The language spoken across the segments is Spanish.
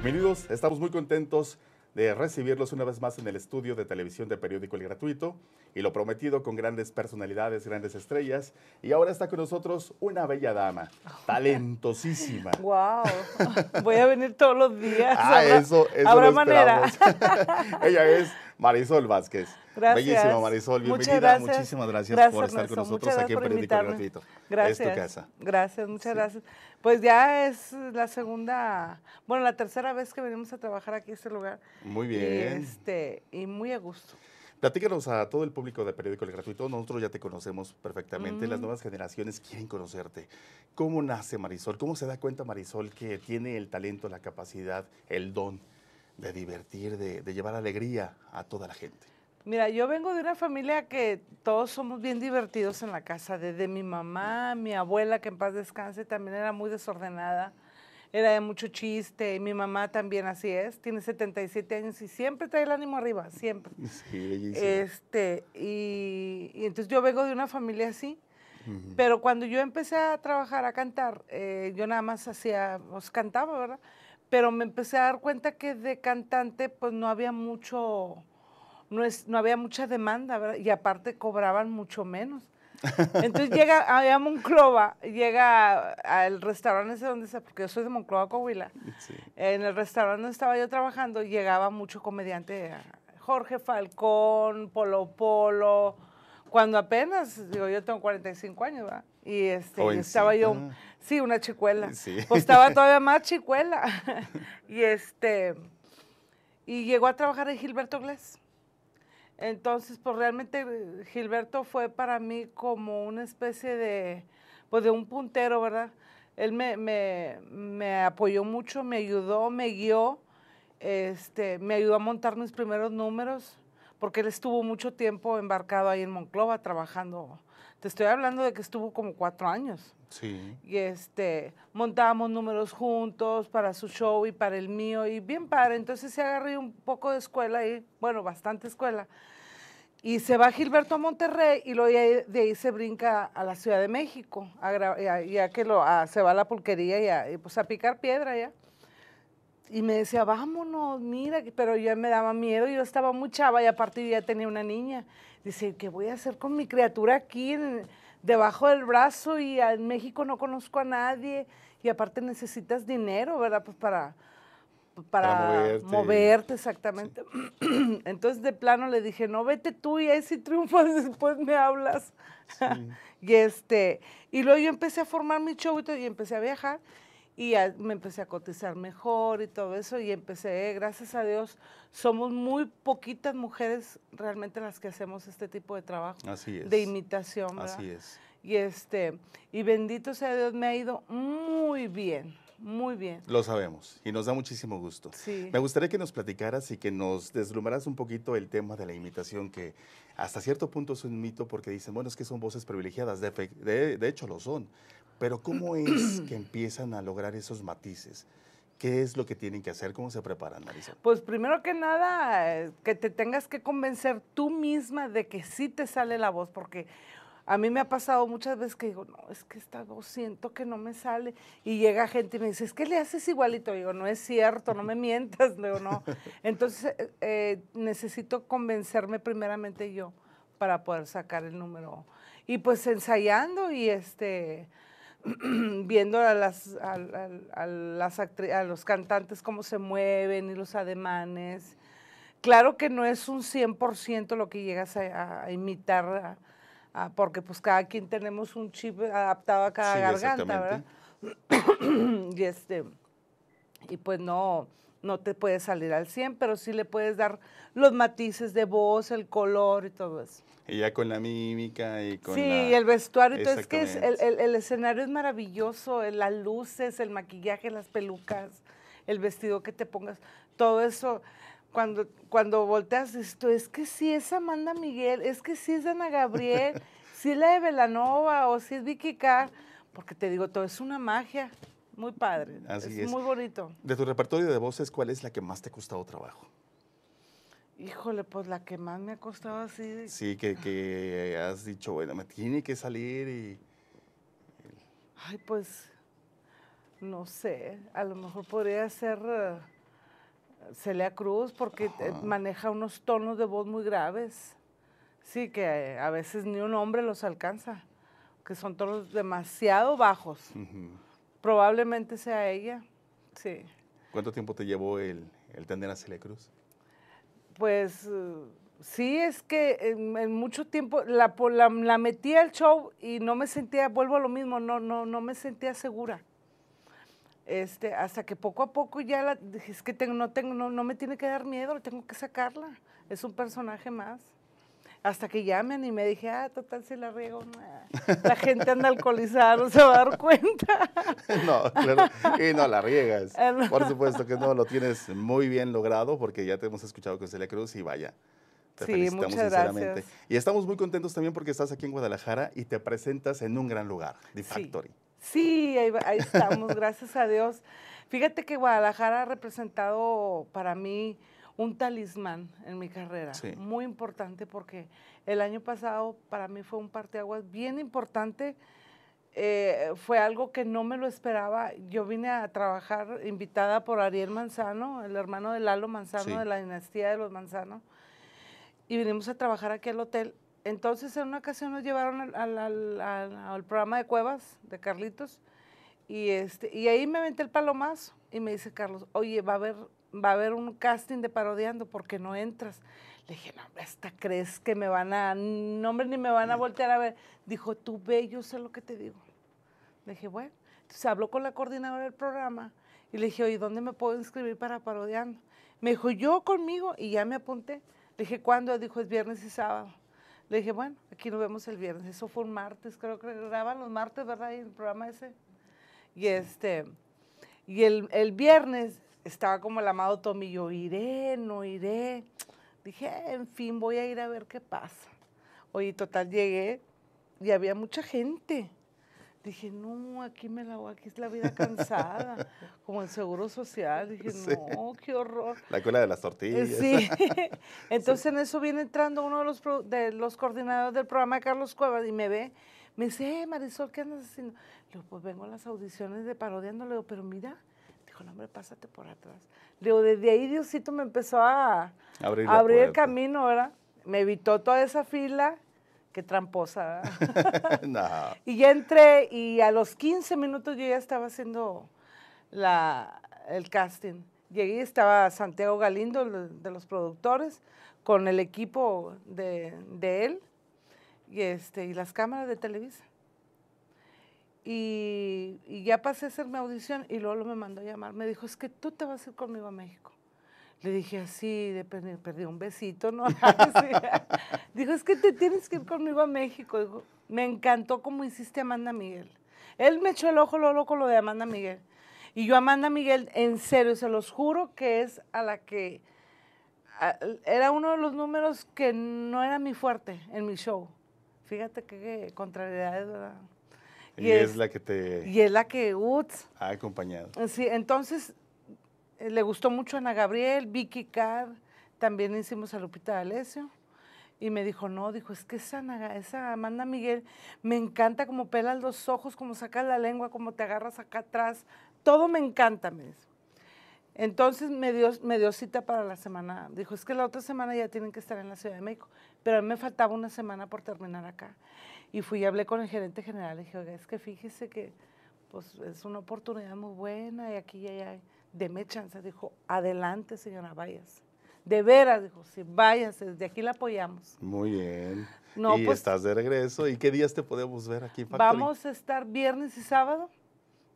Bienvenidos, estamos muy contentos de recibirlos una vez más en el estudio de televisión de Periódico El Gratuito y lo prometido con grandes personalidades, grandes estrellas. Y ahora está con nosotros una bella dama, talentosísima. ¡Wow! Voy a venir todos los días. Ah, eso, manera. Ella es Marisol Vázquez. Gracias. Bellísima Marisol, bienvenida. Muchísimas gracias, por estar con nosotros aquí en Periódico Gratuito. Gracias. Es tu casa. Gracias, muchas gracias. Pues ya es la segunda, bueno, la tercera vez que venimos a trabajar aquí en este lugar. Muy bien. Y, este, y muy a gusto. Platícanos a todo el público de Periódico El Gratuito. Nosotros ya te conocemos perfectamente. Las mm. nuevas generaciones quieren conocerte. ¿Cómo nace Marisol? ¿Cómo se da cuenta Marisol que tiene el talento, la capacidad, el don? de divertir, de, llevar alegría a toda la gente? Mira, yo vengo de una familia que todos somos bien divertidos en la casa, desde mi mamá, mi abuela, que en paz descanse, también era muy desordenada, era de mucho chiste, y mi mamá también así es, tiene 77 años y siempre trae el ánimo arriba, siempre. Sí, Este, y, entonces yo vengo de una familia así, pero cuando yo empecé a trabajar, a cantar, eh, yo nada más hacía, os pues, cantaba, ¿verdad? pero me empecé a dar cuenta que de cantante pues no había mucho, no, es, no había mucha demanda, ¿verdad? Y aparte cobraban mucho menos. Entonces llega a Monclova, llega al restaurante ese donde está, porque yo soy de Monclova, Coahuila. En el restaurante donde estaba yo trabajando llegaba mucho comediante, Jorge Falcón, Polo Polo, cuando apenas, digo, yo tengo 45 años, ¿verdad? y este, estaba yo, sí, una chicuela, pues estaba todavía más chicuela, y este, y llegó a trabajar en Gilberto Glés. Entonces, pues realmente Gilberto fue para mí como una especie de, pues de un puntero, ¿verdad? Él me, apoyó mucho, me ayudó, me guió, este, me ayudó a montar mis primeros números, porque él estuvo mucho tiempo embarcado ahí en Monclova trabajando te estoy hablando de que estuvo como cuatro años. Sí. Y este, montábamos números juntos para su show y para el mío, y bien padre. Entonces se agarré un poco de escuela ahí, bueno, bastante escuela. Y se va Gilberto a Monterrey y luego de ahí se brinca a la Ciudad de México, ya, que lo, se va a la pulquería y a, y pues a picar piedra ya y me decía, vámonos, mira, pero ya me daba miedo, yo estaba muy chava y aparte ya tenía una niña. Dice, ¿qué voy a hacer con mi criatura aquí debajo del brazo y en México no conozco a nadie? Y aparte necesitas dinero, ¿verdad? Pues para, para, moverte. exactamente. Entonces de plano le dije, no, vete tú y ahí si triunfas después me hablas. y, este, y luego yo empecé a formar mi show y empecé a viajar y me empecé a cotizar mejor y todo eso y empecé, gracias a Dios, somos muy poquitas mujeres realmente las que hacemos este tipo de trabajo. Así es. De imitación. Así es. Y este, y bendito sea Dios, me ha ido muy bien. Muy bien. Lo sabemos y nos da muchísimo gusto. Sí. Me gustaría que nos platicaras y que nos deslumbraras un poquito el tema de la imitación, que hasta cierto punto es un mito porque dicen, bueno, es que son voces privilegiadas. de, de hecho, lo son pero ¿cómo es que empiezan a lograr esos matices? ¿Qué es lo que tienen que hacer? ¿Cómo se preparan, Marisa? Pues primero que nada, eh, que te tengas que convencer tú misma de que sí te sale la voz, porque a mí me ha pasado muchas veces que digo, no, es que esta voz siento que no me sale. Y llega gente y me dice, es que le haces igualito. Y digo, no es cierto, no me mientas. Digo, no. Entonces eh, necesito convencerme primeramente yo para poder sacar el número. Y pues ensayando y este viendo a las, a, los cantantes cómo se mueven y los ademanes. Claro que no es un 100% lo que llegas a, imitar, porque pues cada quien tenemos un chip adaptado a cada garganta, ¿verdad? y este, y pues no, no te puedes salir al 100, pero sí le puedes dar los matices de voz, el color y todo eso. Y ya con la mímica y con Sí, el vestuario. Entonces, es que el, escenario es maravilloso, eh, las luces, el maquillaje, las pelucas, el vestido que te pongas, todo eso. Cuando, cuando volteas esto, es que si es Amanda Miguel, es que si es Ana Gabriel, si es la de Velanova o si es Vicky Carr, porque te digo, todo es una magia. Muy padre. es, Muy bonito. De tu repertorio de voces, ¿cuál es la que más te ha costado trabajo? Híjole, pues la que más me ha costado así. Sí, que, que has dicho, bueno, me tiene que salir y. Ay, pues. No sé. A lo mejor podría ser. Eh, Celia Cruz, porque maneja unos tonos de voz muy graves. Sí, que eh, a veces ni un hombre los alcanza, que son tonos demasiado bajos. Probablemente sea ella, sí. ¿Cuánto tiempo te llevó el, el tender a Celecruz? Cruz? Pues eh, sí, es que en, mucho tiempo la, la, metí al show y no me sentía, vuelvo a lo mismo, no, no, no me sentía segura. Este, hasta que poco a poco ya la, dije, es que tengo, no, tengo, no, me tiene que dar miedo, tengo que sacarla. Es un personaje más. Hasta que llamen y me dije, ah, total, si la riego, la gente anda alcoholizada, no se va a dar cuenta. no, claro, y no la riegas. Ah, Por supuesto que no, lo tienes muy bien logrado porque ya te hemos escuchado con Celia Cruz y vaya. sí, muchas Gracias. Y estamos muy contentos también porque estás aquí en Guadalajara y te presentas en un gran lugar, The Factory. Sí, ahí estamos, gracias a Dios. Fíjate que Guadalajara ha representado para mí un talismán en mi carrera, muy importante porque el año pasado para mí fue un parteaguas bien importante, eh, fue algo que no me lo esperaba. Yo vine a trabajar invitada por Ariel Manzano, el hermano de Lalo Manzano, de la dinastía de los Manzano, y vinimos a trabajar aquí al hotel. Entonces en una ocasión nos llevaron al, al, al, programa de Cuevas de Carlitos y, este, y ahí me aventé el palomazo y me dice Carlos, oye, va a haber va a haber un casting de parodiando porque no entras. Le dije, no, hombre, hasta crees que me van a, no, hombre, ni me van a voltear a ver. Dijo, tú ve, yo sé lo que te digo. Le dije, bueno, entonces habló con la coordinadora del programa y le dije, oye, ¿dónde me puedo inscribir para parodiando? Me dijo, yo conmigo y ya me apunté. Le dije, ¿cuándo? Dijo, es viernes y sábado. Le dije, bueno, aquí nos vemos el viernes. Eso fue un martes, creo que graban los martes, ¿verdad? Y el programa ese. Y este, y el, el viernes estaba como el amado Tommy, yo iré, no iré. Dije, en fin, voy a ir a ver qué pasa. Oye, total, llegué y había mucha gente. Dije, no, aquí me la aquí es la vida cansada, como el seguro social. Dije, no, qué horror. La cola de las tortillas. Sí. Entonces en eso viene entrando uno de los, de los coordinadores del programa, Carlos Cuevas, y me ve. Me dice, eh, Marisol, ¿qué andas haciendo? Le pues vengo a las audiciones de parodiándole, Le pero mira, hombre, pásate por atrás. Digo, desde ahí Diosito me empezó a abrir, el camino, ¿verdad? Me evitó toda esa fila, qué tramposa, Y ya entré y a los 15 minutos yo ya estaba haciendo la, el casting. Llegué estaba Santiago Galindo, de los productores, con el equipo de, de él y, este, y las cámaras de Televisa. Y y, ya pasé a hacer mi audición y lo me mandó a llamar. Me dijo, es que tú te vas a ir conmigo a México. Le dije así, perdí un besito, ¿no? Dijo, es que te tienes que ir conmigo a México. me encantó como hiciste Amanda Miguel. Él me echó el ojo loco lo de Amanda Miguel. Y yo Amanda Miguel, en serio, se los juro que es a la que era uno de los números que no era mi fuerte en mi show. Fíjate qué contrariedades, ¿verdad? Y, es, la que te... Y es la que Uts ha acompañado. Sí, entonces eh, le gustó mucho a Ana Gabriel, Vicky Carr, también hicimos a Lupita D'Alessio. Y me dijo, no, dijo, es que esa, esa Amanda Miguel me encanta como pelas los ojos, como sacas la lengua, como te agarras acá atrás. Todo me encanta, me dice. Entonces me dio, me dio cita para la semana. Dijo, es que la otra semana ya tienen que estar en la Ciudad de México. Pero a mí me faltaba una semana por terminar acá. Y fui y hablé con el gerente general y dije, es que fíjese que pues, es una oportunidad muy buena y aquí ya hay Deme chance. Dijo, adelante, señora, váyase. De veras, dijo, sí, váyase, desde aquí la apoyamos. Muy bien. y pues estás de regreso. ¿Y qué días te podemos ver aquí? Vamos a estar viernes y sábado.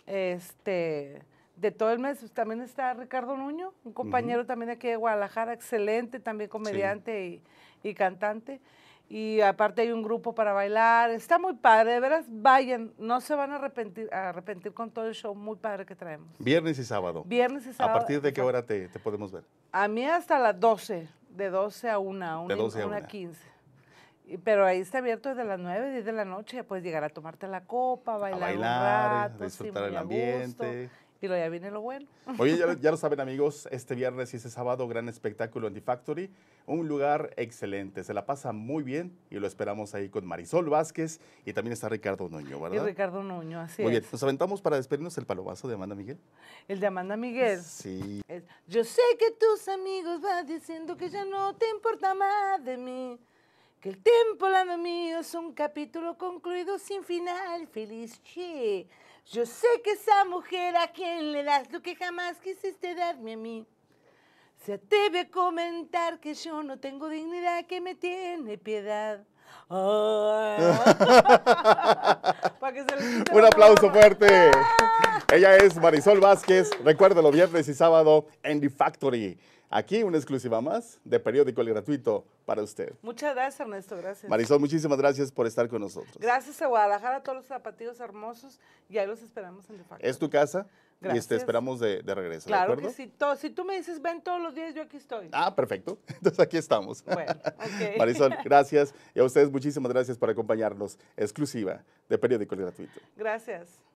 Este, de todo el mes también está Ricardo Nuño, un compañero también aquí de Guadalajara, excelente, también comediante y, y cantante y aparte hay un grupo para bailar. Está muy padre, de veras, vayan, no se van a arrepentir, arrepentir con todo el show muy padre que traemos. Viernes y sábado. Viernes y sábado. ¿A partir de qué hora te, podemos ver? A mí hasta las 12, de 12 a 1, una, de 1 a 15. Pero ahí está abierto desde las 9, 10 de la noche. Puedes llegar a tomarte la copa, bailar, un rato, disfrutar el ambiente. Y ya viene lo bueno. Oye, ya, lo saben amigos, este viernes y este sábado gran espectáculo en The Factory, un lugar excelente, se la pasa muy bien y lo esperamos ahí con Marisol Vázquez y también está Ricardo Nuño, ¿verdad? Y Ricardo Nuño, así Muy bien, nos aventamos para despedirnos el palobazo de Amanda Miguel. El de Amanda Miguel. Sí. yo sé que tus amigos van diciendo que ya no te importa más de mí. Que el tiempo, lado mío, es un capítulo concluido sin final. Feliz, che. Yo sé que esa mujer a quien le das lo que jamás quisiste darme a mí. Se atreve a comentar que yo no tengo dignidad, que me tiene piedad. Un aplauso fuerte. Ah. Ella es Marisol Vázquez. Recuérdalo, viernes y sábado en The Factory. Aquí una exclusiva más de periódico El Gratuito para usted. Muchas gracias, Ernesto. Gracias. Marisol, muchísimas gracias por estar con nosotros. Gracias a Guadalajara, a todos los zapatillos hermosos. Y ahí los esperamos en The Factory. ¿Es tu casa? Y te esperamos de, regreso. Claro que sí. Si, tú me dices ven todos los días, yo aquí estoy. Ah, perfecto. Entonces aquí estamos. Bueno, Marisol, gracias. Y a ustedes muchísimas gracias por acompañarnos. Exclusiva de Periódico El Gratuito. Gracias.